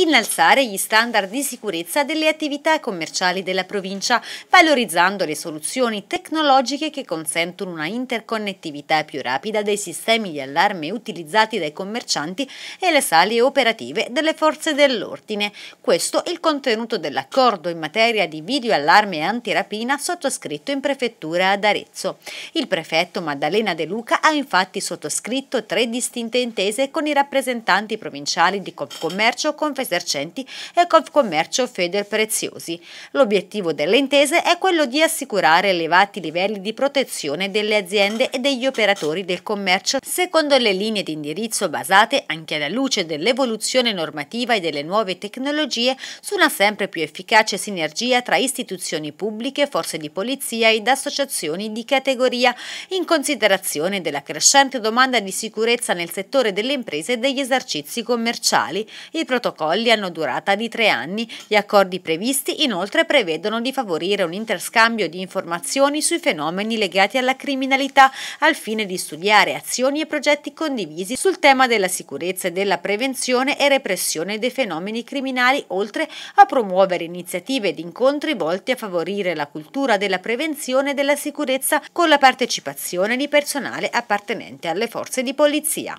innalzare gli standard di sicurezza delle attività commerciali della provincia, valorizzando le soluzioni tecnologiche che consentono una interconnettività più rapida dei sistemi di allarme utilizzati dai commercianti e le sale operative delle forze dell'ordine. Questo è il contenuto dell'accordo in materia di video allarme antirapina sottoscritto in prefettura ad Arezzo. Il prefetto Maddalena De Luca ha infatti sottoscritto tre distinte intese con i rappresentanti provinciali di Confcommercio, Confessione esercenti e Confcommercio Feder Preziosi. L'obiettivo delle intese è quello di assicurare elevati livelli di protezione delle aziende e degli operatori del commercio secondo le linee di indirizzo basate anche alla luce dell'evoluzione normativa e delle nuove tecnologie su una sempre più efficace sinergia tra istituzioni pubbliche, forze di polizia ed associazioni di categoria in considerazione della crescente domanda di sicurezza nel settore delle imprese e degli esercizi commerciali. I protocolli protocolli hanno durata di tre anni. Gli accordi previsti inoltre prevedono di favorire un interscambio di informazioni sui fenomeni legati alla criminalità al fine di studiare azioni e progetti condivisi sul tema della sicurezza e della prevenzione e repressione dei fenomeni criminali, oltre a promuovere iniziative ed incontri volti a favorire la cultura della prevenzione e della sicurezza con la partecipazione di personale appartenente alle forze di polizia.